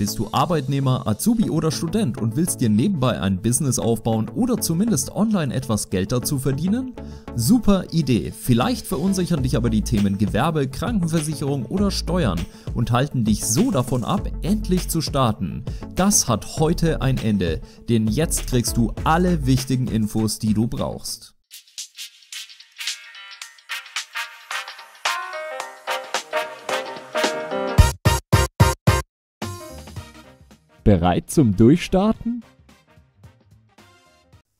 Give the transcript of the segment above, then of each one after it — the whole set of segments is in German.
Bist du Arbeitnehmer, Azubi oder Student und willst dir nebenbei ein Business aufbauen oder zumindest online etwas Geld dazu verdienen? Super Idee! Vielleicht verunsichern dich aber die Themen Gewerbe, Krankenversicherung oder Steuern und halten dich so davon ab, endlich zu starten. Das hat heute ein Ende, denn jetzt kriegst du alle wichtigen Infos, die du brauchst. Bereit zum Durchstarten?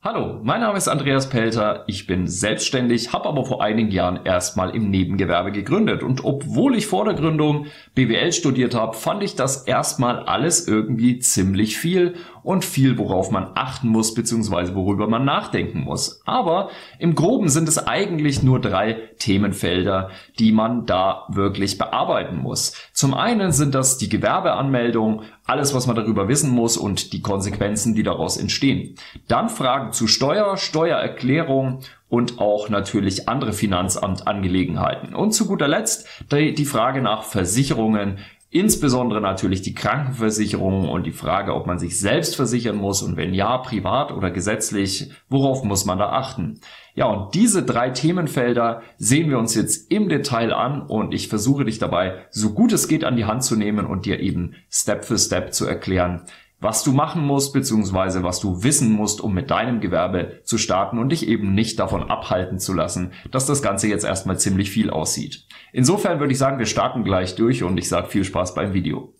Hallo, mein Name ist Andreas Pelter, ich bin selbstständig, habe aber vor einigen Jahren erstmal im Nebengewerbe gegründet und obwohl ich vor der Gründung BWL studiert habe, fand ich das erstmal alles irgendwie ziemlich viel und viel, worauf man achten muss bzw. worüber man nachdenken muss. Aber im groben sind es eigentlich nur drei Themenfelder, die man da wirklich bearbeiten muss. Zum einen sind das die Gewerbeanmeldung, alles, was man darüber wissen muss und die Konsequenzen, die daraus entstehen. Dann Fragen zu Steuer, Steuererklärung und auch natürlich andere Finanzamtangelegenheiten. Und zu guter Letzt die Frage nach Versicherungen, Insbesondere natürlich die Krankenversicherung und die Frage, ob man sich selbst versichern muss und wenn ja, privat oder gesetzlich, worauf muss man da achten? Ja, und diese drei Themenfelder sehen wir uns jetzt im Detail an und ich versuche dich dabei, so gut es geht, an die Hand zu nehmen und dir eben Step für Step zu erklären, was du machen musst, beziehungsweise was du wissen musst, um mit deinem Gewerbe zu starten und dich eben nicht davon abhalten zu lassen, dass das Ganze jetzt erstmal ziemlich viel aussieht. Insofern würde ich sagen, wir starten gleich durch und ich sage viel Spaß beim Video.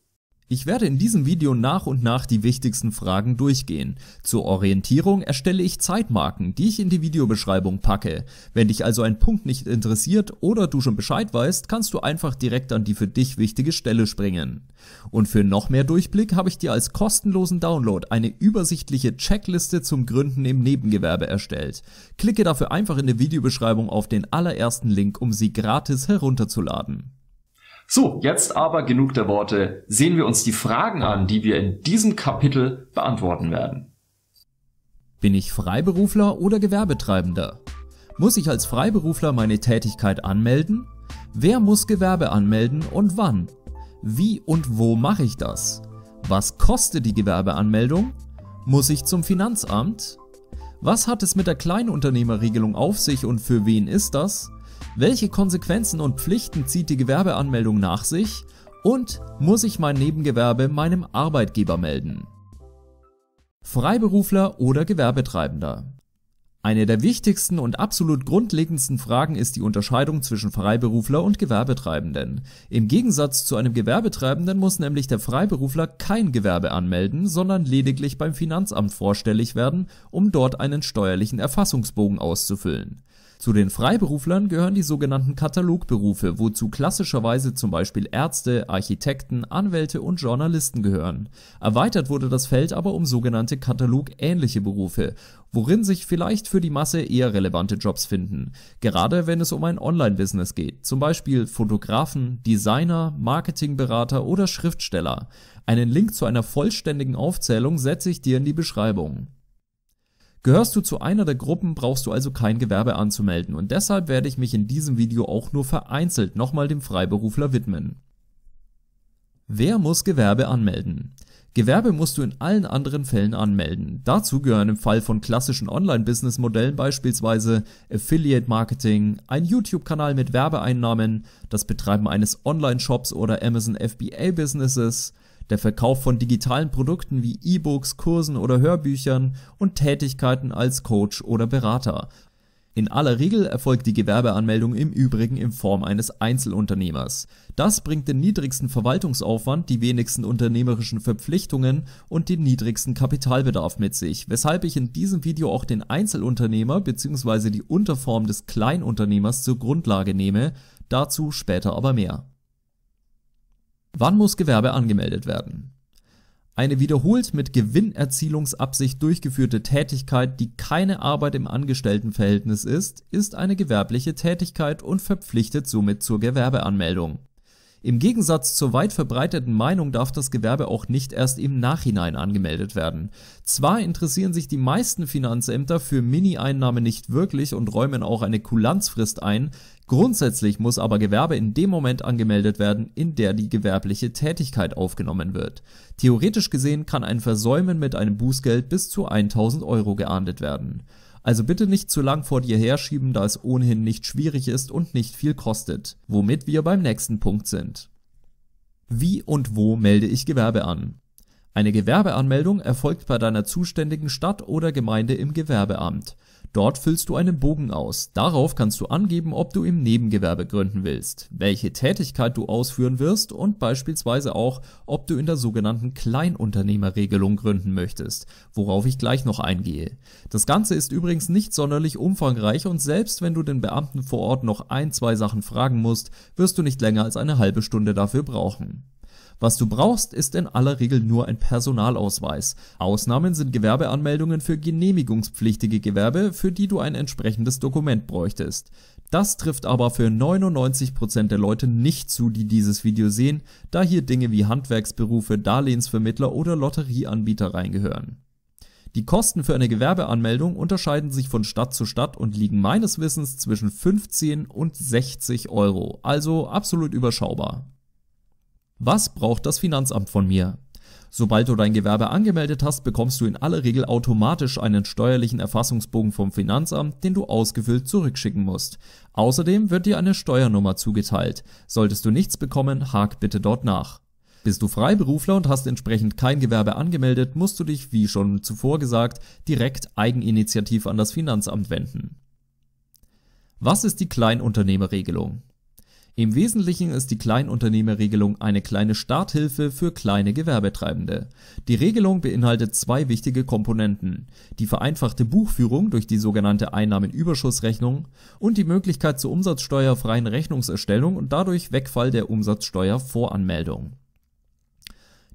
Ich werde in diesem Video nach und nach die wichtigsten Fragen durchgehen. Zur Orientierung erstelle ich Zeitmarken, die ich in die Videobeschreibung packe. Wenn dich also ein Punkt nicht interessiert oder du schon Bescheid weißt, kannst du einfach direkt an die für dich wichtige Stelle springen. Und für noch mehr Durchblick habe ich dir als kostenlosen Download eine übersichtliche Checkliste zum Gründen im Nebengewerbe erstellt. Klicke dafür einfach in der Videobeschreibung auf den allerersten Link, um sie gratis herunterzuladen. So, jetzt aber genug der Worte. Sehen wir uns die Fragen an, die wir in diesem Kapitel beantworten werden. Bin ich Freiberufler oder Gewerbetreibender? Muss ich als Freiberufler meine Tätigkeit anmelden? Wer muss Gewerbe anmelden und wann? Wie und wo mache ich das? Was kostet die Gewerbeanmeldung? Muss ich zum Finanzamt? Was hat es mit der Kleinunternehmerregelung auf sich und für wen ist das? Welche Konsequenzen und Pflichten zieht die Gewerbeanmeldung nach sich? Und muss ich mein Nebengewerbe meinem Arbeitgeber melden? Freiberufler oder Gewerbetreibender? Eine der wichtigsten und absolut grundlegendsten Fragen ist die Unterscheidung zwischen Freiberufler und Gewerbetreibenden. Im Gegensatz zu einem Gewerbetreibenden muss nämlich der Freiberufler kein Gewerbe anmelden, sondern lediglich beim Finanzamt vorstellig werden, um dort einen steuerlichen Erfassungsbogen auszufüllen. Zu den Freiberuflern gehören die sogenannten Katalogberufe, wozu klassischerweise zum Beispiel Ärzte, Architekten, Anwälte und Journalisten gehören. Erweitert wurde das Feld aber um sogenannte katalogähnliche Berufe, worin sich vielleicht für die Masse eher relevante Jobs finden, gerade wenn es um ein Online-Business geht, zum Beispiel Fotografen, Designer, Marketingberater oder Schriftsteller. Einen Link zu einer vollständigen Aufzählung setze ich dir in die Beschreibung. Gehörst du zu einer der Gruppen, brauchst du also kein Gewerbe anzumelden und deshalb werde ich mich in diesem Video auch nur vereinzelt nochmal dem Freiberufler widmen. Wer muss Gewerbe anmelden? Gewerbe musst du in allen anderen Fällen anmelden. Dazu gehören im Fall von klassischen Online-Business-Modellen beispielsweise Affiliate-Marketing, ein YouTube-Kanal mit Werbeeinnahmen, das Betreiben eines Online-Shops oder Amazon FBA-Businesses, der Verkauf von digitalen Produkten wie E-Books, Kursen oder Hörbüchern und Tätigkeiten als Coach oder Berater. In aller Regel erfolgt die Gewerbeanmeldung im Übrigen in Form eines Einzelunternehmers. Das bringt den niedrigsten Verwaltungsaufwand, die wenigsten unternehmerischen Verpflichtungen und den niedrigsten Kapitalbedarf mit sich, weshalb ich in diesem Video auch den Einzelunternehmer bzw. die Unterform des Kleinunternehmers zur Grundlage nehme, dazu später aber mehr. Wann muss Gewerbe angemeldet werden? Eine wiederholt mit Gewinnerzielungsabsicht durchgeführte Tätigkeit, die keine Arbeit im Angestelltenverhältnis ist, ist eine gewerbliche Tätigkeit und verpflichtet somit zur Gewerbeanmeldung im Gegensatz zur weit verbreiteten Meinung darf das Gewerbe auch nicht erst im Nachhinein angemeldet werden. Zwar interessieren sich die meisten Finanzämter für Mini-Einnahmen nicht wirklich und räumen auch eine Kulanzfrist ein, grundsätzlich muss aber Gewerbe in dem Moment angemeldet werden, in der die gewerbliche Tätigkeit aufgenommen wird. Theoretisch gesehen kann ein Versäumen mit einem Bußgeld bis zu 1000 Euro geahndet werden. Also bitte nicht zu lang vor dir herschieben, da es ohnehin nicht schwierig ist und nicht viel kostet, womit wir beim nächsten Punkt sind. Wie und wo melde ich Gewerbe an? Eine Gewerbeanmeldung erfolgt bei deiner zuständigen Stadt oder Gemeinde im Gewerbeamt. Dort füllst du einen Bogen aus. Darauf kannst du angeben, ob du im Nebengewerbe gründen willst, welche Tätigkeit du ausführen wirst und beispielsweise auch, ob du in der sogenannten Kleinunternehmerregelung gründen möchtest, worauf ich gleich noch eingehe. Das Ganze ist übrigens nicht sonderlich umfangreich und selbst wenn du den Beamten vor Ort noch ein, zwei Sachen fragen musst, wirst du nicht länger als eine halbe Stunde dafür brauchen. Was du brauchst, ist in aller Regel nur ein Personalausweis. Ausnahmen sind Gewerbeanmeldungen für genehmigungspflichtige Gewerbe, für die du ein entsprechendes Dokument bräuchtest. Das trifft aber für 99% der Leute nicht zu, die dieses Video sehen, da hier Dinge wie Handwerksberufe, Darlehensvermittler oder Lotterieanbieter reingehören. Die Kosten für eine Gewerbeanmeldung unterscheiden sich von Stadt zu Stadt und liegen meines Wissens zwischen 15 und 60 Euro, also absolut überschaubar. Was braucht das Finanzamt von mir? Sobald du dein Gewerbe angemeldet hast, bekommst du in aller Regel automatisch einen steuerlichen Erfassungsbogen vom Finanzamt, den du ausgefüllt zurückschicken musst. Außerdem wird dir eine Steuernummer zugeteilt. Solltest du nichts bekommen, hak bitte dort nach. Bist du Freiberufler und hast entsprechend kein Gewerbe angemeldet, musst du dich, wie schon zuvor gesagt, direkt eigeninitiativ an das Finanzamt wenden. Was ist die Kleinunternehmerregelung? Im Wesentlichen ist die Kleinunternehmerregelung eine kleine Starthilfe für kleine Gewerbetreibende. Die Regelung beinhaltet zwei wichtige Komponenten, die vereinfachte Buchführung durch die sogenannte Einnahmenüberschussrechnung und die Möglichkeit zur umsatzsteuerfreien Rechnungserstellung und dadurch Wegfall der Umsatzsteuervoranmeldung.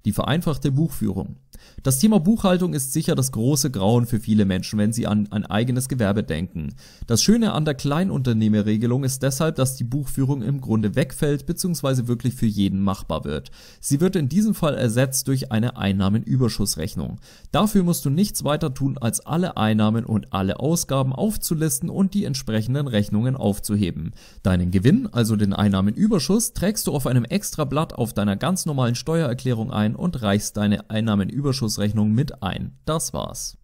Die vereinfachte Buchführung das Thema Buchhaltung ist sicher das große Grauen für viele Menschen, wenn sie an ein eigenes Gewerbe denken. Das Schöne an der Kleinunternehmerregelung ist deshalb, dass die Buchführung im Grunde wegfällt bzw. wirklich für jeden machbar wird. Sie wird in diesem Fall ersetzt durch eine Einnahmenüberschussrechnung. Dafür musst du nichts weiter tun, als alle Einnahmen und alle Ausgaben aufzulisten und die entsprechenden Rechnungen aufzuheben. Deinen Gewinn, also den Einnahmenüberschuss, trägst du auf einem extra Blatt auf deiner ganz normalen Steuererklärung ein und reichst deine Einnahmenüberschuss Überschussrechnung mit ein. Das war's.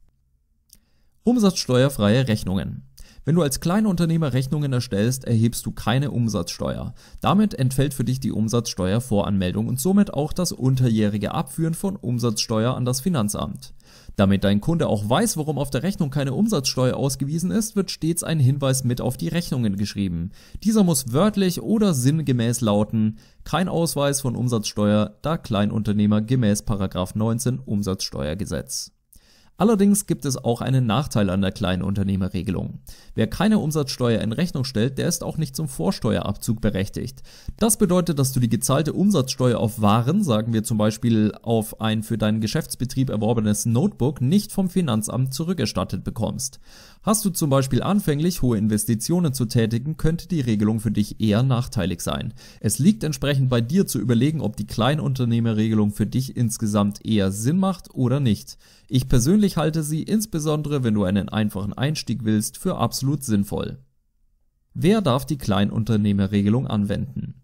Umsatzsteuerfreie Rechnungen. Wenn du als Kleinunternehmer Rechnungen erstellst, erhebst du keine Umsatzsteuer. Damit entfällt für dich die Umsatzsteuervoranmeldung und somit auch das unterjährige Abführen von Umsatzsteuer an das Finanzamt. Damit dein Kunde auch weiß, warum auf der Rechnung keine Umsatzsteuer ausgewiesen ist, wird stets ein Hinweis mit auf die Rechnungen geschrieben. Dieser muss wörtlich oder sinngemäß lauten, kein Ausweis von Umsatzsteuer, da Kleinunternehmer gemäß 19 Umsatzsteuergesetz. Allerdings gibt es auch einen Nachteil an der Kleinunternehmerregelung. Wer keine Umsatzsteuer in Rechnung stellt, der ist auch nicht zum Vorsteuerabzug berechtigt. Das bedeutet, dass du die gezahlte Umsatzsteuer auf Waren, sagen wir zum Beispiel auf ein für deinen Geschäftsbetrieb erworbenes Notebook, nicht vom Finanzamt zurückerstattet bekommst. Hast du zum Beispiel anfänglich hohe Investitionen zu tätigen, könnte die Regelung für dich eher nachteilig sein. Es liegt entsprechend bei dir zu überlegen, ob die Kleinunternehmerregelung für dich insgesamt eher Sinn macht oder nicht. Ich persönlich halte sie, insbesondere wenn du einen einfachen Einstieg willst, für absolut sinnvoll. Wer darf die Kleinunternehmerregelung anwenden?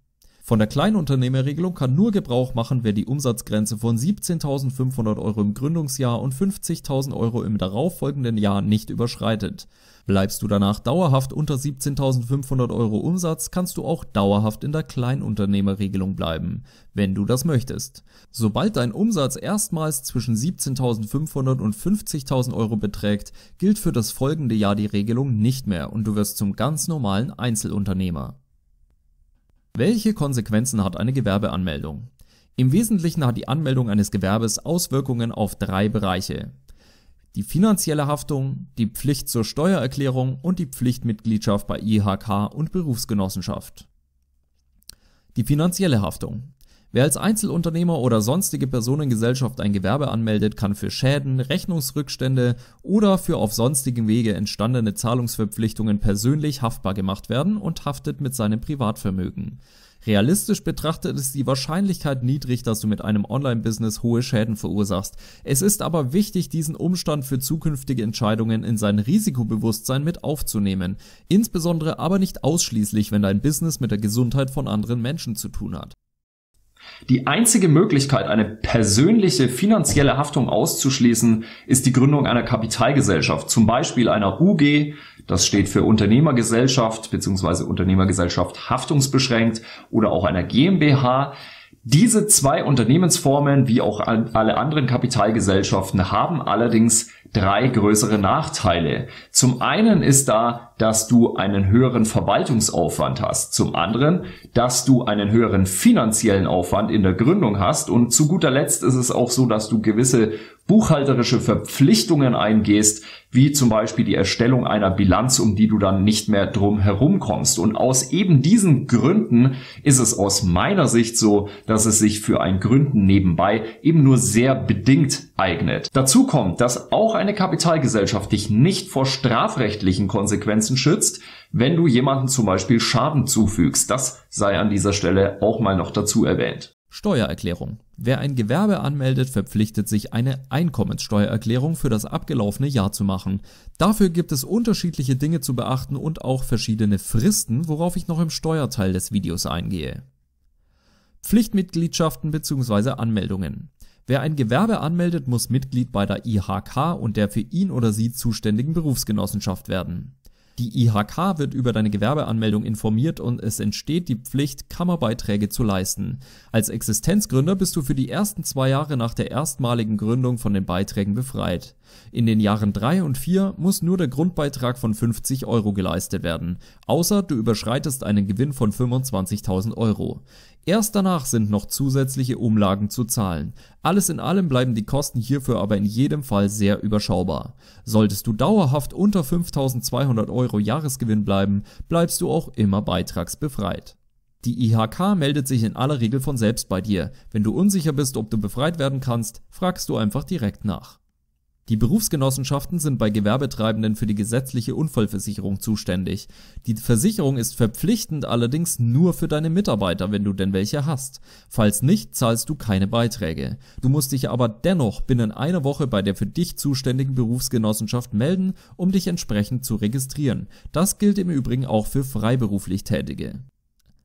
Von der Kleinunternehmerregelung kann nur Gebrauch machen, wer die Umsatzgrenze von 17.500 Euro im Gründungsjahr und 50.000 Euro im darauffolgenden Jahr nicht überschreitet. Bleibst du danach dauerhaft unter 17.500 Euro Umsatz, kannst du auch dauerhaft in der Kleinunternehmerregelung bleiben, wenn du das möchtest. Sobald dein Umsatz erstmals zwischen 17.500 und 50.000 Euro beträgt, gilt für das folgende Jahr die Regelung nicht mehr und du wirst zum ganz normalen Einzelunternehmer. Welche Konsequenzen hat eine Gewerbeanmeldung? Im Wesentlichen hat die Anmeldung eines Gewerbes Auswirkungen auf drei Bereiche. Die finanzielle Haftung, die Pflicht zur Steuererklärung und die Pflichtmitgliedschaft bei IHK und Berufsgenossenschaft. Die finanzielle Haftung Wer als Einzelunternehmer oder sonstige Personengesellschaft ein Gewerbe anmeldet, kann für Schäden, Rechnungsrückstände oder für auf sonstigen Wege entstandene Zahlungsverpflichtungen persönlich haftbar gemacht werden und haftet mit seinem Privatvermögen. Realistisch betrachtet ist die Wahrscheinlichkeit niedrig, dass du mit einem Online-Business hohe Schäden verursachst. Es ist aber wichtig, diesen Umstand für zukünftige Entscheidungen in sein Risikobewusstsein mit aufzunehmen. Insbesondere aber nicht ausschließlich, wenn dein Business mit der Gesundheit von anderen Menschen zu tun hat. Die einzige Möglichkeit, eine persönliche finanzielle Haftung auszuschließen, ist die Gründung einer Kapitalgesellschaft, zum Beispiel einer UG, das steht für Unternehmergesellschaft bzw. Unternehmergesellschaft haftungsbeschränkt oder auch einer GmbH. Diese zwei Unternehmensformen wie auch alle anderen Kapitalgesellschaften haben allerdings drei größere Nachteile. Zum einen ist da, dass du einen höheren Verwaltungsaufwand hast. Zum anderen, dass du einen höheren finanziellen Aufwand in der Gründung hast. Und zu guter Letzt ist es auch so, dass du gewisse buchhalterische Verpflichtungen eingehst, wie zum Beispiel die Erstellung einer Bilanz, um die du dann nicht mehr drum herum kommst. Und aus eben diesen Gründen ist es aus meiner Sicht so, dass es sich für ein Gründen nebenbei eben nur sehr bedingt eignet. Dazu kommt, dass auch eine Kapitalgesellschaft dich nicht vor strafrechtlichen Konsequenzen schützt, wenn du jemanden zum Beispiel Schaden zufügst. Das sei an dieser Stelle auch mal noch dazu erwähnt. Steuererklärung. Wer ein Gewerbe anmeldet, verpflichtet sich, eine Einkommenssteuererklärung für das abgelaufene Jahr zu machen. Dafür gibt es unterschiedliche Dinge zu beachten und auch verschiedene Fristen, worauf ich noch im Steuerteil des Videos eingehe. Pflichtmitgliedschaften bzw. Anmeldungen. Wer ein Gewerbe anmeldet, muss Mitglied bei der IHK und der für ihn oder sie zuständigen Berufsgenossenschaft werden. Die IHK wird über deine Gewerbeanmeldung informiert und es entsteht die Pflicht, Kammerbeiträge zu leisten. Als Existenzgründer bist du für die ersten zwei Jahre nach der erstmaligen Gründung von den Beiträgen befreit. In den Jahren drei und vier muss nur der Grundbeitrag von 50 Euro geleistet werden, außer du überschreitest einen Gewinn von 25.000 Euro. Erst danach sind noch zusätzliche Umlagen zu zahlen. Alles in allem bleiben die Kosten hierfür aber in jedem Fall sehr überschaubar. Solltest du dauerhaft unter 5.200 Euro Euro Jahresgewinn bleiben, bleibst du auch immer beitragsbefreit. Die IHK meldet sich in aller Regel von selbst bei dir. Wenn du unsicher bist, ob du befreit werden kannst, fragst du einfach direkt nach. Die Berufsgenossenschaften sind bei Gewerbetreibenden für die gesetzliche Unfallversicherung zuständig. Die Versicherung ist verpflichtend allerdings nur für deine Mitarbeiter, wenn du denn welche hast. Falls nicht, zahlst du keine Beiträge. Du musst dich aber dennoch binnen einer Woche bei der für dich zuständigen Berufsgenossenschaft melden, um dich entsprechend zu registrieren. Das gilt im Übrigen auch für freiberuflich Tätige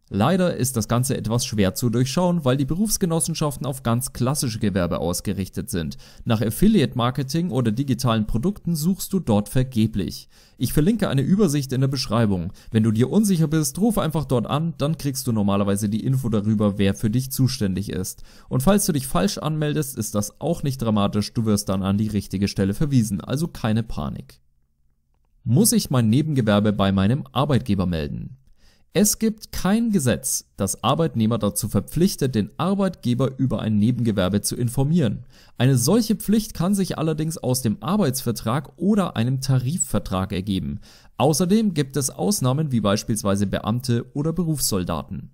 Leider ist das Ganze etwas schwer zu durchschauen, weil die Berufsgenossenschaften auf ganz klassische Gewerbe ausgerichtet sind. Nach Affiliate Marketing oder digitalen Produkten suchst du dort vergeblich. Ich verlinke eine Übersicht in der Beschreibung. Wenn du dir unsicher bist, ruf einfach dort an, dann kriegst du normalerweise die Info darüber, wer für dich zuständig ist. Und falls du dich falsch anmeldest, ist das auch nicht dramatisch, du wirst dann an die richtige Stelle verwiesen, also keine Panik. Muss ich mein Nebengewerbe bei meinem Arbeitgeber melden? Es gibt kein Gesetz, das Arbeitnehmer dazu verpflichtet, den Arbeitgeber über ein Nebengewerbe zu informieren. Eine solche Pflicht kann sich allerdings aus dem Arbeitsvertrag oder einem Tarifvertrag ergeben. Außerdem gibt es Ausnahmen wie beispielsweise Beamte oder Berufssoldaten.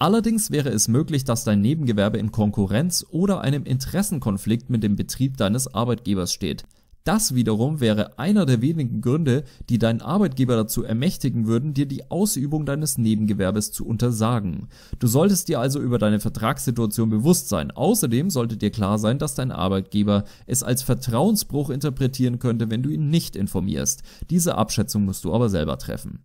Allerdings wäre es möglich, dass dein Nebengewerbe in Konkurrenz oder einem Interessenkonflikt mit dem Betrieb deines Arbeitgebers steht. Das wiederum wäre einer der wenigen Gründe, die deinen Arbeitgeber dazu ermächtigen würden, dir die Ausübung deines Nebengewerbes zu untersagen. Du solltest dir also über deine Vertragssituation bewusst sein. Außerdem sollte dir klar sein, dass dein Arbeitgeber es als Vertrauensbruch interpretieren könnte, wenn du ihn nicht informierst. Diese Abschätzung musst du aber selber treffen.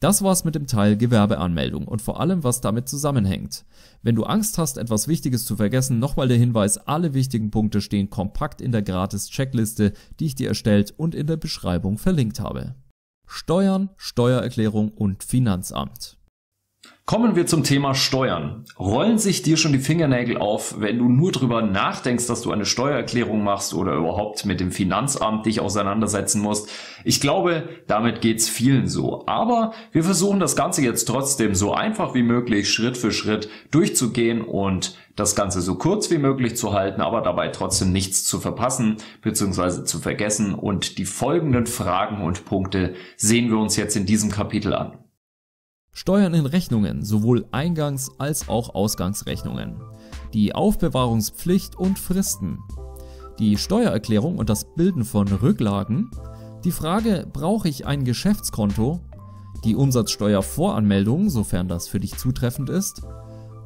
Das war's mit dem Teil Gewerbeanmeldung und vor allem, was damit zusammenhängt. Wenn du Angst hast, etwas Wichtiges zu vergessen, nochmal der Hinweis, alle wichtigen Punkte stehen kompakt in der Gratis-Checkliste, die ich dir erstellt und in der Beschreibung verlinkt habe. Steuern, Steuererklärung und Finanzamt. Kommen wir zum Thema Steuern. Rollen sich dir schon die Fingernägel auf, wenn du nur drüber nachdenkst, dass du eine Steuererklärung machst oder überhaupt mit dem Finanzamt dich auseinandersetzen musst? Ich glaube, damit geht's vielen so. Aber wir versuchen das Ganze jetzt trotzdem so einfach wie möglich Schritt für Schritt durchzugehen und das Ganze so kurz wie möglich zu halten, aber dabei trotzdem nichts zu verpassen bzw. zu vergessen. Und die folgenden Fragen und Punkte sehen wir uns jetzt in diesem Kapitel an. Steuern in Rechnungen, sowohl Eingangs- als auch Ausgangsrechnungen. Die Aufbewahrungspflicht und Fristen. Die Steuererklärung und das Bilden von Rücklagen. Die Frage, brauche ich ein Geschäftskonto? Die Umsatzsteuervoranmeldung, sofern das für dich zutreffend ist.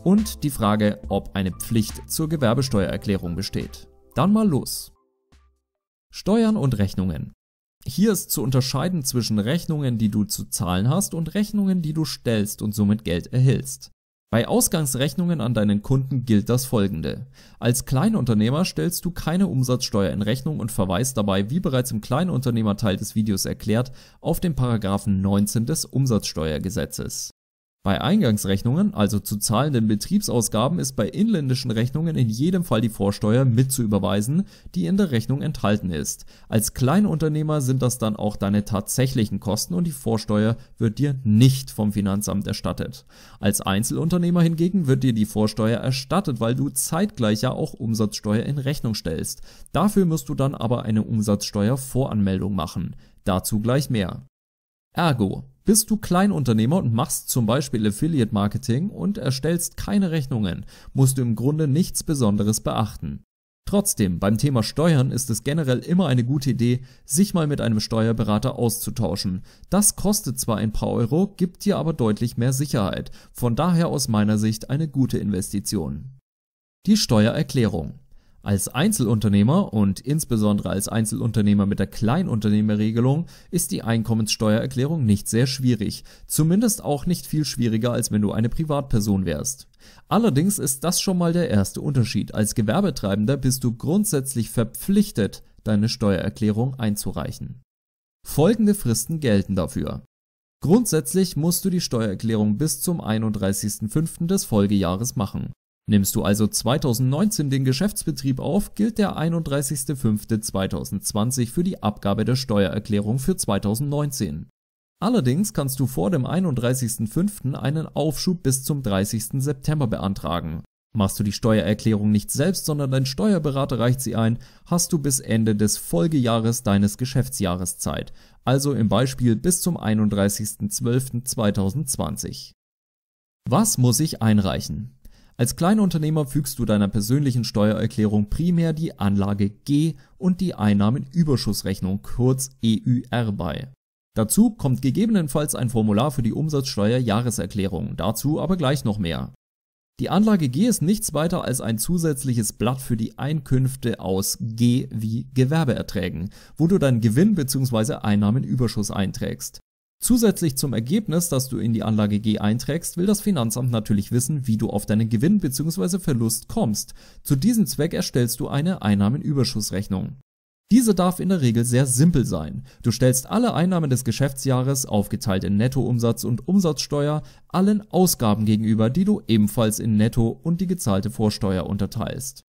Und die Frage, ob eine Pflicht zur Gewerbesteuererklärung besteht. Dann mal los. Steuern und Rechnungen. Hier ist zu unterscheiden zwischen Rechnungen, die du zu zahlen hast und Rechnungen, die du stellst und somit Geld erhältst. Bei Ausgangsrechnungen an deinen Kunden gilt das folgende. Als Kleinunternehmer stellst du keine Umsatzsteuer in Rechnung und verweist dabei, wie bereits im Kleinunternehmerteil des Videos erklärt, auf den Paragraphen 19 des Umsatzsteuergesetzes. Bei Eingangsrechnungen, also zu zahlenden Betriebsausgaben, ist bei inländischen Rechnungen in jedem Fall die Vorsteuer mit zu überweisen, die in der Rechnung enthalten ist. Als Kleinunternehmer sind das dann auch deine tatsächlichen Kosten und die Vorsteuer wird dir nicht vom Finanzamt erstattet. Als Einzelunternehmer hingegen wird dir die Vorsteuer erstattet, weil du zeitgleich ja auch Umsatzsteuer in Rechnung stellst. Dafür musst du dann aber eine Umsatzsteuervoranmeldung machen. Dazu gleich mehr. Ergo, bist du Kleinunternehmer und machst zum Beispiel Affiliate Marketing und erstellst keine Rechnungen, musst du im Grunde nichts Besonderes beachten. Trotzdem, beim Thema Steuern ist es generell immer eine gute Idee, sich mal mit einem Steuerberater auszutauschen. Das kostet zwar ein paar Euro, gibt dir aber deutlich mehr Sicherheit, von daher aus meiner Sicht eine gute Investition. Die Steuererklärung. Als Einzelunternehmer und insbesondere als Einzelunternehmer mit der Kleinunternehmerregelung ist die Einkommenssteuererklärung nicht sehr schwierig, zumindest auch nicht viel schwieriger als wenn du eine Privatperson wärst. Allerdings ist das schon mal der erste Unterschied. Als Gewerbetreibender bist du grundsätzlich verpflichtet, deine Steuererklärung einzureichen. Folgende Fristen gelten dafür. Grundsätzlich musst du die Steuererklärung bis zum 31.05. des Folgejahres machen. Nimmst du also 2019 den Geschäftsbetrieb auf, gilt der 31.05.2020 für die Abgabe der Steuererklärung für 2019. Allerdings kannst du vor dem 31.05. einen Aufschub bis zum 30. September beantragen. Machst du die Steuererklärung nicht selbst, sondern dein Steuerberater reicht sie ein, hast du bis Ende des Folgejahres deines Geschäftsjahres Zeit, also im Beispiel bis zum 31.12.2020. Was muss ich einreichen? Als Kleinunternehmer fügst du deiner persönlichen Steuererklärung primär die Anlage G und die Einnahmenüberschussrechnung kurz EUR bei. Dazu kommt gegebenenfalls ein Formular für die Umsatzsteuerjahreserklärung, dazu aber gleich noch mehr. Die Anlage G ist nichts weiter als ein zusätzliches Blatt für die Einkünfte aus G wie Gewerbeerträgen, wo du deinen Gewinn bzw. Einnahmenüberschuss einträgst. Zusätzlich zum Ergebnis, das du in die Anlage G einträgst, will das Finanzamt natürlich wissen, wie du auf deinen Gewinn bzw. Verlust kommst. Zu diesem Zweck erstellst du eine Einnahmenüberschussrechnung. Diese darf in der Regel sehr simpel sein. Du stellst alle Einnahmen des Geschäftsjahres, aufgeteilt in Nettoumsatz und Umsatzsteuer, allen Ausgaben gegenüber, die du ebenfalls in Netto und die gezahlte Vorsteuer unterteilst.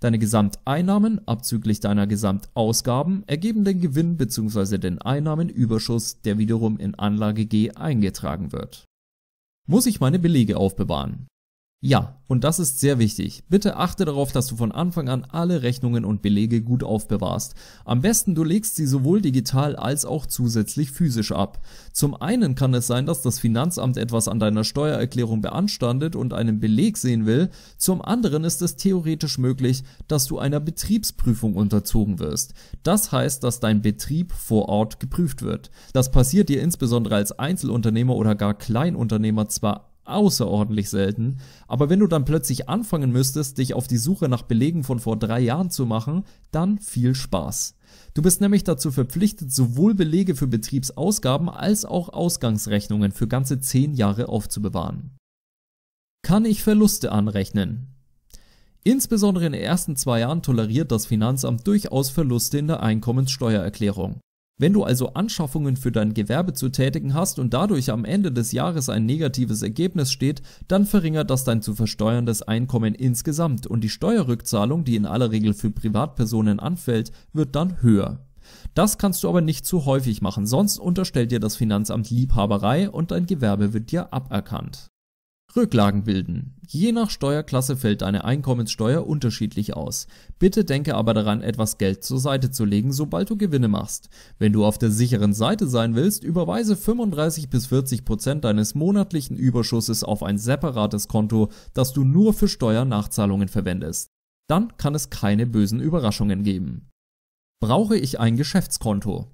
Deine Gesamteinnahmen abzüglich deiner Gesamtausgaben ergeben den Gewinn bzw. den Einnahmenüberschuss, der wiederum in Anlage G eingetragen wird. Muss ich meine Belege aufbewahren ja, und das ist sehr wichtig. Bitte achte darauf, dass du von Anfang an alle Rechnungen und Belege gut aufbewahrst. Am besten du legst sie sowohl digital als auch zusätzlich physisch ab. Zum einen kann es sein, dass das Finanzamt etwas an deiner Steuererklärung beanstandet und einen Beleg sehen will. Zum anderen ist es theoretisch möglich, dass du einer Betriebsprüfung unterzogen wirst. Das heißt, dass dein Betrieb vor Ort geprüft wird. Das passiert dir insbesondere als Einzelunternehmer oder gar Kleinunternehmer zwar außerordentlich selten. Aber wenn du dann plötzlich anfangen müsstest, dich auf die Suche nach Belegen von vor drei Jahren zu machen, dann viel Spaß. Du bist nämlich dazu verpflichtet, sowohl Belege für Betriebsausgaben als auch Ausgangsrechnungen für ganze zehn Jahre aufzubewahren. Kann ich Verluste anrechnen? Insbesondere in den ersten zwei Jahren toleriert das Finanzamt durchaus Verluste in der Einkommenssteuererklärung. Wenn du also Anschaffungen für dein Gewerbe zu tätigen hast und dadurch am Ende des Jahres ein negatives Ergebnis steht, dann verringert das dein zu versteuerndes Einkommen insgesamt und die Steuerrückzahlung, die in aller Regel für Privatpersonen anfällt, wird dann höher. Das kannst du aber nicht zu häufig machen, sonst unterstellt dir das Finanzamt Liebhaberei und dein Gewerbe wird dir aberkannt. Rücklagen bilden. Je nach Steuerklasse fällt deine Einkommenssteuer unterschiedlich aus. Bitte denke aber daran, etwas Geld zur Seite zu legen, sobald du Gewinne machst. Wenn du auf der sicheren Seite sein willst, überweise 35 bis 40 Prozent deines monatlichen Überschusses auf ein separates Konto, das du nur für Steuernachzahlungen verwendest. Dann kann es keine bösen Überraschungen geben. Brauche ich ein Geschäftskonto?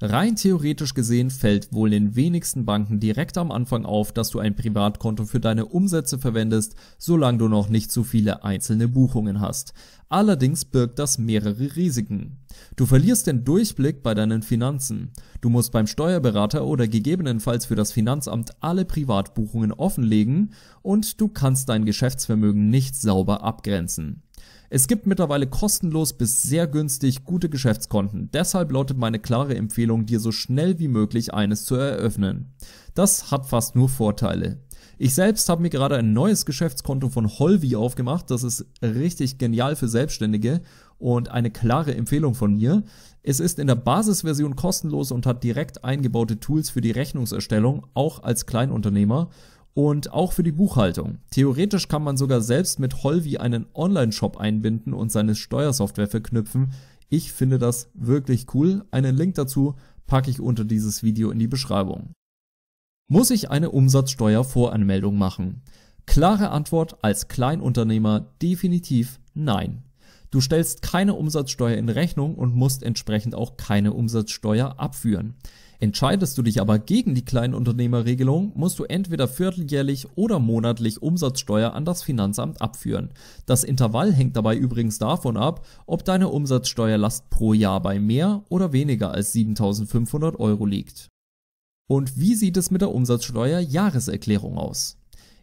Rein theoretisch gesehen fällt wohl den wenigsten Banken direkt am Anfang auf, dass du ein Privatkonto für deine Umsätze verwendest, solange du noch nicht zu so viele einzelne Buchungen hast. Allerdings birgt das mehrere Risiken. Du verlierst den Durchblick bei deinen Finanzen. Du musst beim Steuerberater oder gegebenenfalls für das Finanzamt alle Privatbuchungen offenlegen und du kannst dein Geschäftsvermögen nicht sauber abgrenzen. Es gibt mittlerweile kostenlos bis sehr günstig gute Geschäftskonten, deshalb lautet meine klare Empfehlung, dir so schnell wie möglich eines zu eröffnen. Das hat fast nur Vorteile. Ich selbst habe mir gerade ein neues Geschäftskonto von Holvi aufgemacht, das ist richtig genial für Selbstständige und eine klare Empfehlung von mir. Es ist in der Basisversion kostenlos und hat direkt eingebaute Tools für die Rechnungserstellung, auch als Kleinunternehmer und auch für die Buchhaltung. Theoretisch kann man sogar selbst mit Holvi einen Online-Shop einbinden und seine Steuersoftware verknüpfen. Ich finde das wirklich cool. Einen Link dazu packe ich unter dieses Video in die Beschreibung. Muss ich eine Umsatzsteuervoranmeldung machen? Klare Antwort als Kleinunternehmer definitiv nein. Du stellst keine Umsatzsteuer in Rechnung und musst entsprechend auch keine Umsatzsteuer abführen. Entscheidest du dich aber gegen die Kleinunternehmerregelung, musst du entweder vierteljährlich oder monatlich Umsatzsteuer an das Finanzamt abführen. Das Intervall hängt dabei übrigens davon ab, ob deine Umsatzsteuerlast pro Jahr bei mehr oder weniger als 7500 Euro liegt. Und wie sieht es mit der Umsatzsteuer Jahreserklärung aus?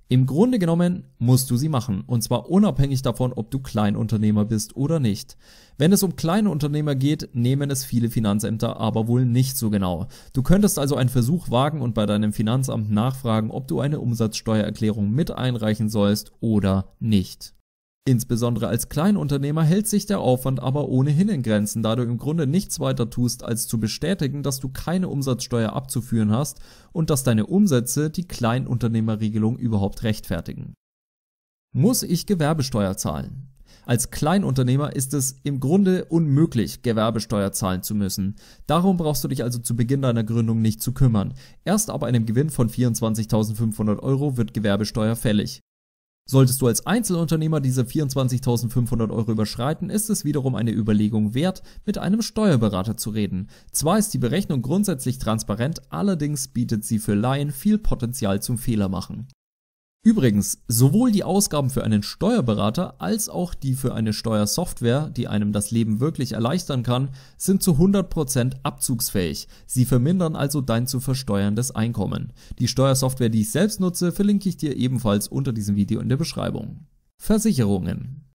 Im Grunde genommen musst du sie machen, und zwar unabhängig davon, ob du Kleinunternehmer bist oder nicht. Wenn es um kleine Unternehmer geht, nehmen es viele Finanzämter aber wohl nicht so genau. Du könntest also einen Versuch wagen und bei deinem Finanzamt nachfragen, ob du eine Umsatzsteuererklärung mit einreichen sollst oder nicht. Insbesondere als Kleinunternehmer hält sich der Aufwand aber ohnehin in Grenzen, da du im Grunde nichts weiter tust, als zu bestätigen, dass du keine Umsatzsteuer abzuführen hast und dass deine Umsätze die Kleinunternehmerregelung überhaupt rechtfertigen. Muss ich Gewerbesteuer zahlen? Als Kleinunternehmer ist es im Grunde unmöglich, Gewerbesteuer zahlen zu müssen. Darum brauchst du dich also zu Beginn deiner Gründung nicht zu kümmern. Erst ab einem Gewinn von 24.500 Euro wird Gewerbesteuer fällig. Solltest du als Einzelunternehmer diese 24.500 Euro überschreiten, ist es wiederum eine Überlegung wert, mit einem Steuerberater zu reden. Zwar ist die Berechnung grundsätzlich transparent, allerdings bietet sie für Laien viel Potenzial zum Fehlermachen Übrigens, sowohl die Ausgaben für einen Steuerberater als auch die für eine Steuersoftware, die einem das Leben wirklich erleichtern kann, sind zu 100% abzugsfähig. Sie vermindern also dein zu versteuerndes Einkommen. Die Steuersoftware, die ich selbst nutze, verlinke ich dir ebenfalls unter diesem Video in der Beschreibung. Versicherungen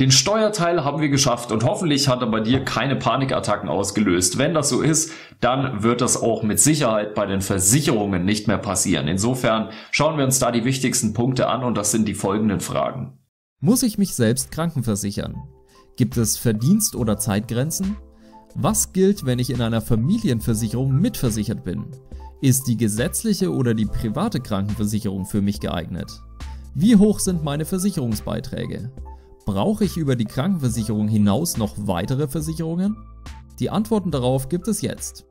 den Steuerteil haben wir geschafft und hoffentlich hat er bei dir keine Panikattacken ausgelöst. Wenn das so ist, dann wird das auch mit Sicherheit bei den Versicherungen nicht mehr passieren. Insofern schauen wir uns da die wichtigsten Punkte an und das sind die folgenden Fragen. Muss ich mich selbst krankenversichern? Gibt es Verdienst- oder Zeitgrenzen? Was gilt, wenn ich in einer Familienversicherung mitversichert bin? Ist die gesetzliche oder die private Krankenversicherung für mich geeignet? Wie hoch sind meine Versicherungsbeiträge? Brauche ich über die Krankenversicherung hinaus noch weitere Versicherungen? Die Antworten darauf gibt es jetzt.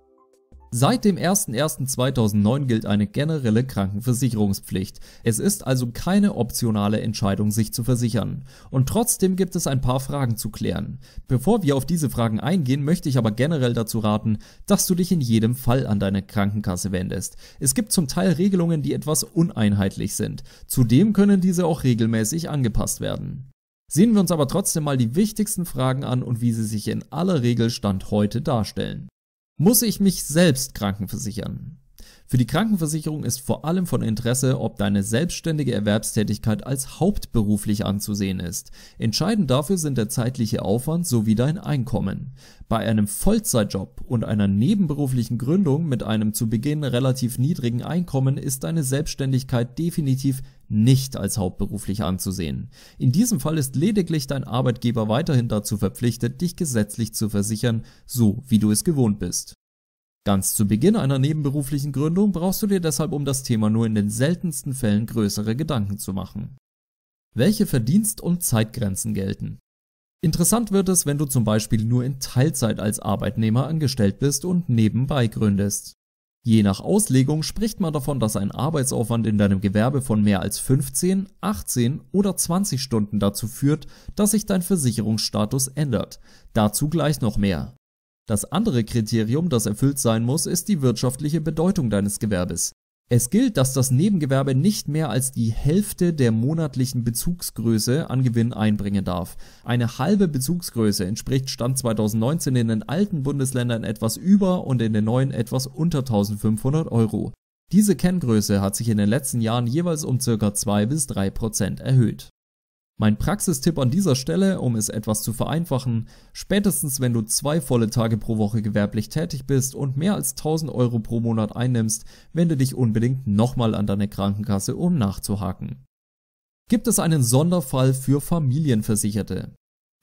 Seit dem 01.01.2009 gilt eine generelle Krankenversicherungspflicht. Es ist also keine optionale Entscheidung, sich zu versichern. Und trotzdem gibt es ein paar Fragen zu klären. Bevor wir auf diese Fragen eingehen, möchte ich aber generell dazu raten, dass du dich in jedem Fall an deine Krankenkasse wendest. Es gibt zum Teil Regelungen, die etwas uneinheitlich sind. Zudem können diese auch regelmäßig angepasst werden. Sehen wir uns aber trotzdem mal die wichtigsten Fragen an und wie sie sich in aller Regel Stand heute darstellen. Muss ich mich selbst krankenversichern? Für die Krankenversicherung ist vor allem von Interesse, ob deine selbstständige Erwerbstätigkeit als hauptberuflich anzusehen ist. Entscheidend dafür sind der zeitliche Aufwand sowie dein Einkommen. Bei einem Vollzeitjob und einer nebenberuflichen Gründung mit einem zu Beginn relativ niedrigen Einkommen ist deine Selbstständigkeit definitiv nicht als hauptberuflich anzusehen. In diesem Fall ist lediglich dein Arbeitgeber weiterhin dazu verpflichtet, dich gesetzlich zu versichern, so wie du es gewohnt bist. Ganz zu Beginn einer nebenberuflichen Gründung brauchst du dir deshalb um das Thema nur in den seltensten Fällen größere Gedanken zu machen. Welche Verdienst- und Zeitgrenzen gelten? Interessant wird es, wenn du zum Beispiel nur in Teilzeit als Arbeitnehmer angestellt bist und nebenbei gründest. Je nach Auslegung spricht man davon, dass ein Arbeitsaufwand in deinem Gewerbe von mehr als 15, 18 oder 20 Stunden dazu führt, dass sich dein Versicherungsstatus ändert. Dazu gleich noch mehr. Das andere Kriterium, das erfüllt sein muss, ist die wirtschaftliche Bedeutung deines Gewerbes. Es gilt, dass das Nebengewerbe nicht mehr als die Hälfte der monatlichen Bezugsgröße an Gewinn einbringen darf. Eine halbe Bezugsgröße entspricht Stand 2019 in den alten Bundesländern etwas über und in den neuen etwas unter 1500 Euro. Diese Kenngröße hat sich in den letzten Jahren jeweils um ca. 2 bis 3 Prozent erhöht mein Praxistipp an dieser Stelle, um es etwas zu vereinfachen, spätestens wenn du zwei volle Tage pro Woche gewerblich tätig bist und mehr als 1000 Euro pro Monat einnimmst, wende dich unbedingt nochmal an deine Krankenkasse, um nachzuhaken. Gibt es einen Sonderfall für Familienversicherte?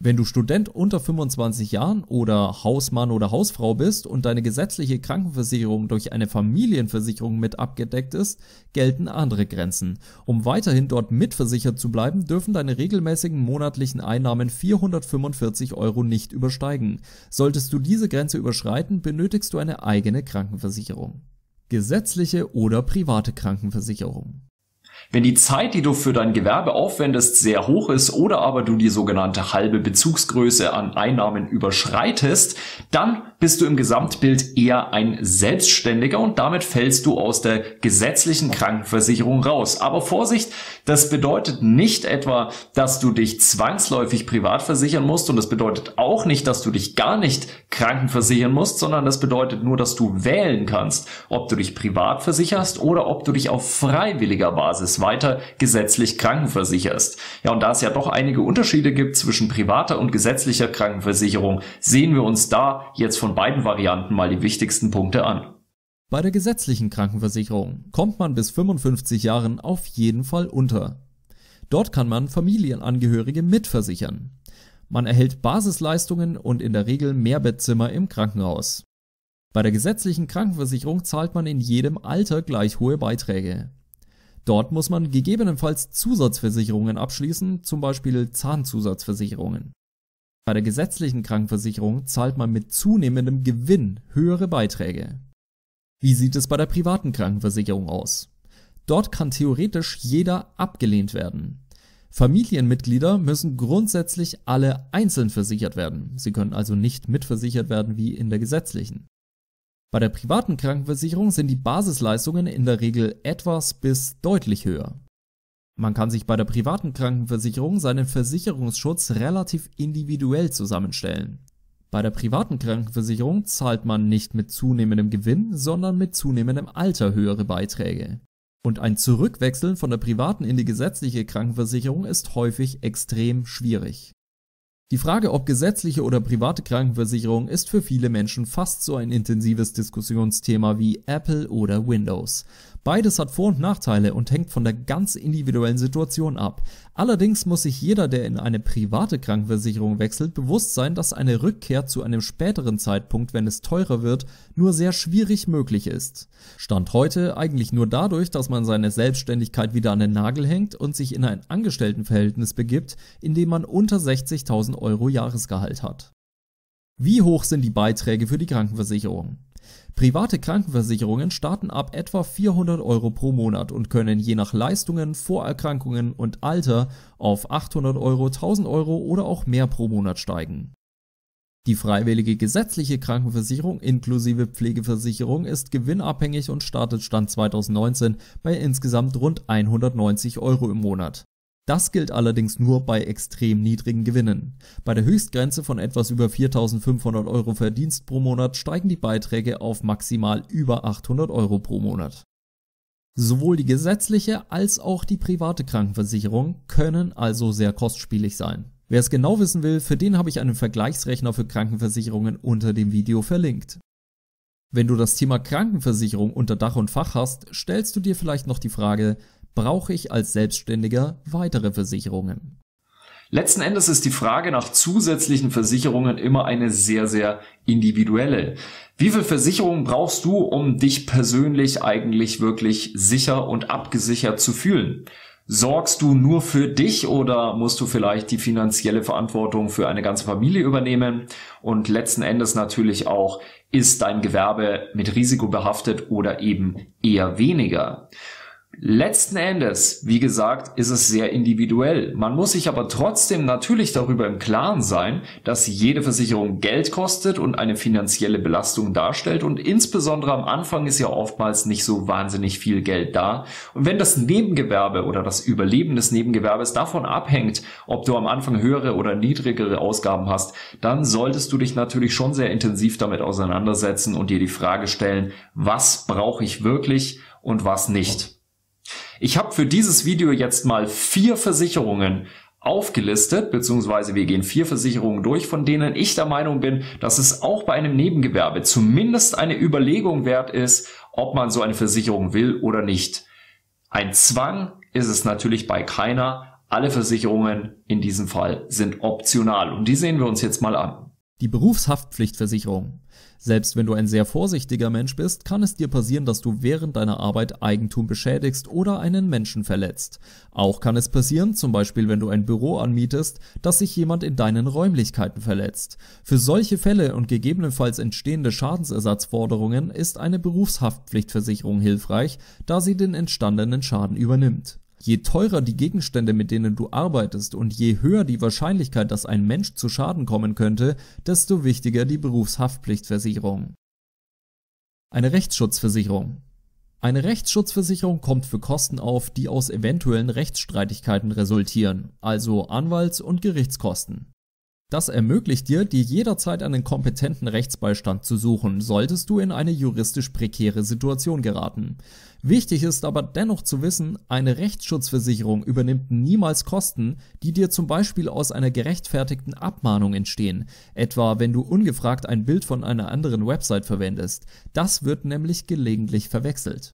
Wenn du Student unter 25 Jahren oder Hausmann oder Hausfrau bist und deine gesetzliche Krankenversicherung durch eine Familienversicherung mit abgedeckt ist, gelten andere Grenzen. Um weiterhin dort mitversichert zu bleiben, dürfen deine regelmäßigen monatlichen Einnahmen 445 Euro nicht übersteigen. Solltest du diese Grenze überschreiten, benötigst du eine eigene Krankenversicherung. Gesetzliche oder private Krankenversicherung. Wenn die Zeit, die du für dein Gewerbe aufwendest, sehr hoch ist oder aber du die sogenannte halbe Bezugsgröße an Einnahmen überschreitest, dann bist du im Gesamtbild eher ein Selbstständiger und damit fällst du aus der gesetzlichen Krankenversicherung raus. Aber Vorsicht, das bedeutet nicht etwa, dass du dich zwangsläufig privat versichern musst und das bedeutet auch nicht, dass du dich gar nicht krankenversichern musst, sondern das bedeutet nur, dass du wählen kannst, ob du dich privat versicherst oder ob du dich auf freiwilliger Basis Jahres weiter gesetzlich krankenversicherst. Ja, und da es ja doch einige Unterschiede gibt zwischen privater und gesetzlicher Krankenversicherung, sehen wir uns da jetzt von beiden Varianten mal die wichtigsten Punkte an. Bei der gesetzlichen Krankenversicherung kommt man bis 55 Jahren auf jeden Fall unter. Dort kann man Familienangehörige mitversichern. Man erhält Basisleistungen und in der Regel mehr Bettzimmer im Krankenhaus. Bei der gesetzlichen Krankenversicherung zahlt man in jedem Alter gleich hohe Beiträge. Dort muss man gegebenenfalls Zusatzversicherungen abschließen, zum Beispiel Zahnzusatzversicherungen. Bei der gesetzlichen Krankenversicherung zahlt man mit zunehmendem Gewinn höhere Beiträge. Wie sieht es bei der privaten Krankenversicherung aus? Dort kann theoretisch jeder abgelehnt werden. Familienmitglieder müssen grundsätzlich alle einzeln versichert werden. Sie können also nicht mitversichert werden wie in der gesetzlichen. Bei der privaten Krankenversicherung sind die Basisleistungen in der Regel etwas bis deutlich höher. Man kann sich bei der privaten Krankenversicherung seinen Versicherungsschutz relativ individuell zusammenstellen. Bei der privaten Krankenversicherung zahlt man nicht mit zunehmendem Gewinn, sondern mit zunehmendem Alter höhere Beiträge. Und ein Zurückwechseln von der privaten in die gesetzliche Krankenversicherung ist häufig extrem schwierig. Die Frage, ob gesetzliche oder private Krankenversicherung, ist für viele Menschen fast so ein intensives Diskussionsthema wie Apple oder Windows. Beides hat Vor- und Nachteile und hängt von der ganz individuellen Situation ab. Allerdings muss sich jeder, der in eine private Krankenversicherung wechselt, bewusst sein, dass eine Rückkehr zu einem späteren Zeitpunkt, wenn es teurer wird, nur sehr schwierig möglich ist. Stand heute eigentlich nur dadurch, dass man seine Selbstständigkeit wieder an den Nagel hängt und sich in ein Angestelltenverhältnis begibt, in dem man unter 60.000 Euro Jahresgehalt hat. Wie hoch sind die Beiträge für die Krankenversicherung? Private Krankenversicherungen starten ab etwa 400 Euro pro Monat und können je nach Leistungen, Vorerkrankungen und Alter auf 800 Euro, 1000 Euro oder auch mehr pro Monat steigen. Die freiwillige gesetzliche Krankenversicherung inklusive Pflegeversicherung ist gewinnabhängig und startet Stand 2019 bei insgesamt rund 190 Euro im Monat das gilt allerdings nur bei extrem niedrigen Gewinnen. Bei der Höchstgrenze von etwas über 4.500 Euro Verdienst pro Monat steigen die Beiträge auf maximal über 800 Euro pro Monat. Sowohl die gesetzliche als auch die private Krankenversicherung können also sehr kostspielig sein. Wer es genau wissen will, für den habe ich einen Vergleichsrechner für Krankenversicherungen unter dem Video verlinkt. Wenn du das Thema Krankenversicherung unter Dach und Fach hast, stellst du dir vielleicht noch die Frage, Brauche ich als Selbstständiger weitere Versicherungen? Letzten Endes ist die Frage nach zusätzlichen Versicherungen immer eine sehr, sehr individuelle. Wie viel Versicherungen brauchst du, um dich persönlich eigentlich wirklich sicher und abgesichert zu fühlen? Sorgst du nur für dich oder musst du vielleicht die finanzielle Verantwortung für eine ganze Familie übernehmen? Und letzten Endes natürlich auch, ist dein Gewerbe mit Risiko behaftet oder eben eher weniger? Letzten Endes, wie gesagt, ist es sehr individuell. Man muss sich aber trotzdem natürlich darüber im Klaren sein, dass jede Versicherung Geld kostet und eine finanzielle Belastung darstellt und insbesondere am Anfang ist ja oftmals nicht so wahnsinnig viel Geld da. Und wenn das Nebengewerbe oder das Überleben des Nebengewerbes davon abhängt, ob du am Anfang höhere oder niedrigere Ausgaben hast, dann solltest du dich natürlich schon sehr intensiv damit auseinandersetzen und dir die Frage stellen, was brauche ich wirklich und was nicht. Ich habe für dieses Video jetzt mal vier Versicherungen aufgelistet, beziehungsweise wir gehen vier Versicherungen durch, von denen ich der Meinung bin, dass es auch bei einem Nebengewerbe zumindest eine Überlegung wert ist, ob man so eine Versicherung will oder nicht. Ein Zwang ist es natürlich bei keiner. Alle Versicherungen in diesem Fall sind optional und die sehen wir uns jetzt mal an. Die Berufshaftpflichtversicherung. Selbst wenn du ein sehr vorsichtiger Mensch bist, kann es dir passieren, dass du während deiner Arbeit Eigentum beschädigst oder einen Menschen verletzt. Auch kann es passieren, zum Beispiel wenn du ein Büro anmietest, dass sich jemand in deinen Räumlichkeiten verletzt. Für solche Fälle und gegebenenfalls entstehende Schadensersatzforderungen ist eine Berufshaftpflichtversicherung hilfreich, da sie den entstandenen Schaden übernimmt. Je teurer die Gegenstände, mit denen du arbeitest und je höher die Wahrscheinlichkeit, dass ein Mensch zu Schaden kommen könnte, desto wichtiger die Berufshaftpflichtversicherung. Eine Rechtsschutzversicherung. Eine Rechtsschutzversicherung kommt für Kosten auf, die aus eventuellen Rechtsstreitigkeiten resultieren, also Anwalts- und Gerichtskosten. Das ermöglicht dir, dir jederzeit einen kompetenten Rechtsbeistand zu suchen, solltest du in eine juristisch prekäre Situation geraten. Wichtig ist aber dennoch zu wissen, eine Rechtsschutzversicherung übernimmt niemals Kosten, die dir zum Beispiel aus einer gerechtfertigten Abmahnung entstehen, etwa wenn du ungefragt ein Bild von einer anderen Website verwendest. Das wird nämlich gelegentlich verwechselt.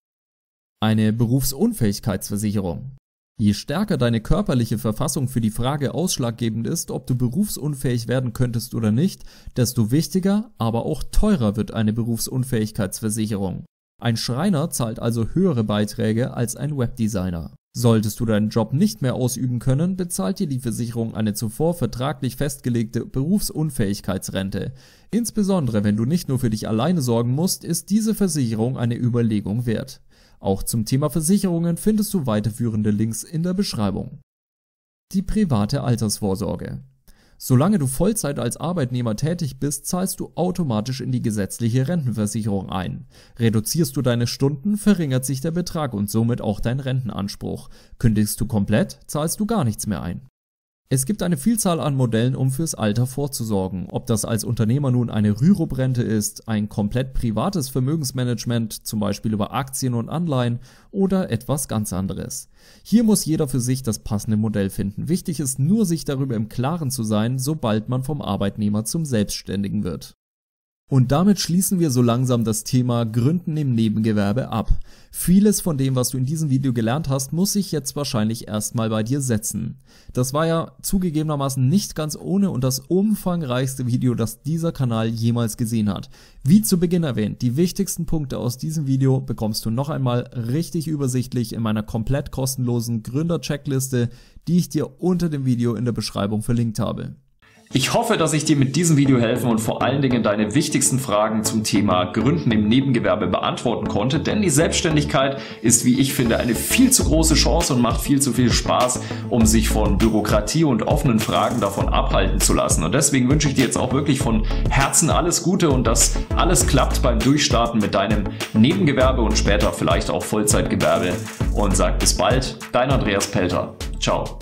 Eine Berufsunfähigkeitsversicherung. Je stärker deine körperliche Verfassung für die Frage ausschlaggebend ist, ob du berufsunfähig werden könntest oder nicht, desto wichtiger, aber auch teurer wird eine Berufsunfähigkeitsversicherung. Ein Schreiner zahlt also höhere Beiträge als ein Webdesigner. Solltest du deinen Job nicht mehr ausüben können, bezahlt dir die Versicherung eine zuvor vertraglich festgelegte Berufsunfähigkeitsrente. Insbesondere wenn du nicht nur für dich alleine sorgen musst, ist diese Versicherung eine Überlegung wert. Auch zum Thema Versicherungen findest du weiterführende Links in der Beschreibung. Die private Altersvorsorge. Solange du Vollzeit als Arbeitnehmer tätig bist, zahlst du automatisch in die gesetzliche Rentenversicherung ein. Reduzierst du deine Stunden, verringert sich der Betrag und somit auch dein Rentenanspruch. Kündigst du komplett, zahlst du gar nichts mehr ein es gibt eine Vielzahl an Modellen, um fürs Alter vorzusorgen. Ob das als Unternehmer nun eine rürup ist, ein komplett privates Vermögensmanagement, zum Beispiel über Aktien und Anleihen oder etwas ganz anderes. Hier muss jeder für sich das passende Modell finden. Wichtig ist nur, sich darüber im Klaren zu sein, sobald man vom Arbeitnehmer zum Selbstständigen wird. Und damit schließen wir so langsam das Thema Gründen im Nebengewerbe ab. Vieles von dem, was du in diesem Video gelernt hast, muss sich jetzt wahrscheinlich erstmal bei dir setzen. Das war ja zugegebenermaßen nicht ganz ohne und das umfangreichste Video, das dieser Kanal jemals gesehen hat. Wie zu Beginn erwähnt, die wichtigsten Punkte aus diesem Video bekommst du noch einmal richtig übersichtlich in meiner komplett kostenlosen Gründer-Checkliste, die ich dir unter dem Video in der Beschreibung verlinkt habe. Ich hoffe, dass ich dir mit diesem Video helfen und vor allen Dingen deine wichtigsten Fragen zum Thema Gründen im Nebengewerbe beantworten konnte, denn die Selbstständigkeit ist, wie ich finde, eine viel zu große Chance und macht viel zu viel Spaß, um sich von Bürokratie und offenen Fragen davon abhalten zu lassen. Und deswegen wünsche ich dir jetzt auch wirklich von Herzen alles Gute und dass alles klappt beim Durchstarten mit deinem Nebengewerbe und später vielleicht auch Vollzeitgewerbe. Und sag bis bald, dein Andreas Pelter. Ciao.